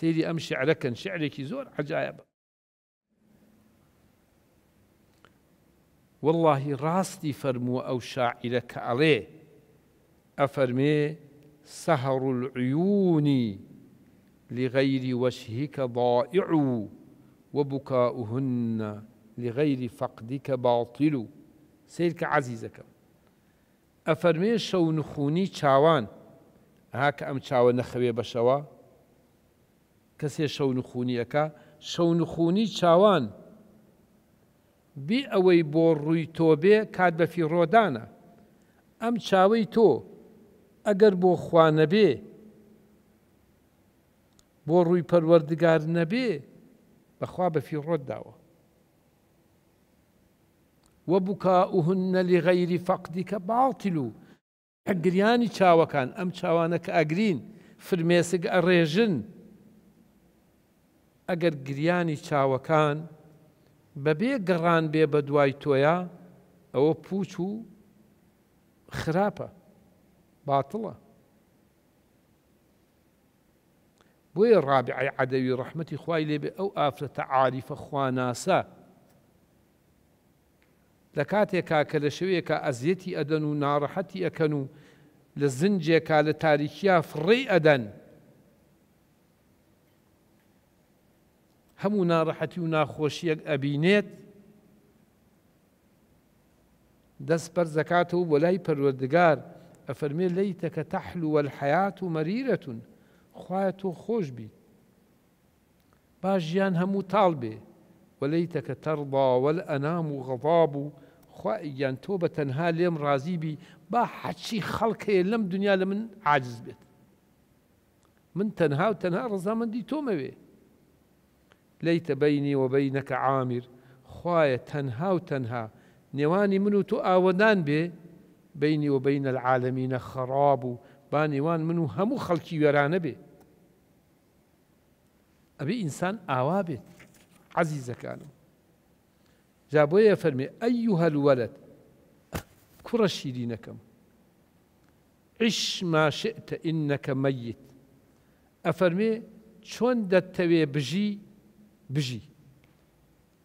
سيدي على شعرك شعرك يزور عجائب والله راستي فرمو أو شاعرك عليه أفرمي سهر العيون لغير وجهك ضائع وبكاؤهن لغير فقدك باطل سيرك عزيزك أفرمي شو نخوني شاوان هاك أم شاوان نخوي بشوا کەسێ شەونخونیەکە شەونخونی چاوان بی ئەوەی بۆ ڕووی تۆبێ کات بە فیڕۆدانە ئەم چاوەی تۆ ئەگەر بۆ خوانەبێ بۆ ڕووی پەروەردگار نەبێ بەخوا بە فیڕۆت داوە وەبووکەهن لی غەیری فەقدی کە باڵتیل و ئەگریانی چاوەکان ئەم چاوانە کە ئەگرین فرمێسک ئەڕێژن ئەگەر گریانی چاوەکان بەبێ گەڕان بێ بە دوای تۆیە ئەوە پوچ و خراپە باتڵە بۆیە ڕابعی عەدەوی ڕەحمەتی خوای لێبێ ئەو ئافرەتە عاریفە خواناسە لە کاتێکا کە لە شوەیەکە ئەزیەتی ئەدەن و ناڕەحەتی ئەەکەن و لە زنجێکا لە تاریکیا فڕێ ئەدەن هەموو ناڕەحەتی و ناخۆشیەک ئەبینێت دەست پەر زەکاتەوە بۆ لای پەروەردگار ئەفەرمێ لی تەکە تەحلووە حیات و مەریرەتون خوایە تۆ خۆش بیت باش ژیان هەموو تاڵ بێ وەلەی تەکە تەرڵاوەل ئەنام و غەڵاب و خوایان تۆ بە تەنها لێم ڕازیبی با حەچی خەڵکەیە لەم دنیا لە عاجز بێت من تنها و تەنها ڕزامەندی تۆمەوێ ليت بيني وبينك عامر خوايا تنها وتنها نواني منو تو آودان بي بيني وبين العالمين خراب باني وان منو همو خلقي ويرانه بي أبي إنسان آوابت عزيزة كانوا جابويا فرمي أيها الولد كرة شيرينكم عش ما شئت إنك ميت أفرمي شون دتوي بجي بژی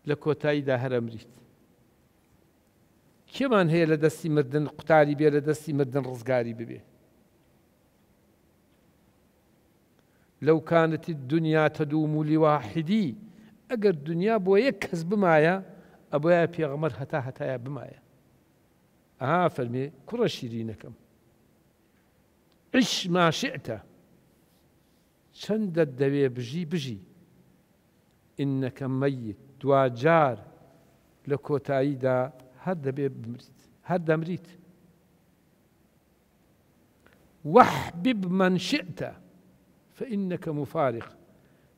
لە کۆتاییدا هەرەمریت. کێمان هەیە لە دەستی مردن قوتاری بێ لە دەستی مردن ڕزگاری ببێ. لەو کانەتی دنیا تەدوم و لیواحیدی ئەگەر دنیا بۆ یەک کەس بمایە ئەبە پێغەمەر هەتا هەتایە بمایە. ئا فەرمێ کوڕە شیرینەکەم. عش ماشعتە چەندە دەوێ بژی بژی. إنك ميت دوجار لە کۆتاییدا هەر دەبێ بمریت هەر دەمریت وحبب من شئت فإنك مفارق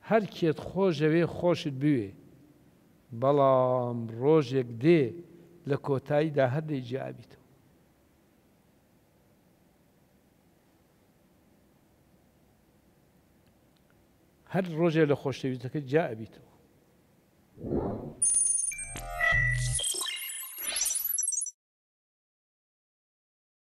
هەر کێت خوش خۆشت بوێ روجك دي دێ لە کۆتاییدا هەردەی جیابیت هەر ڕۆژێ لە خۆشەویستەکە جا ئەبییتەوە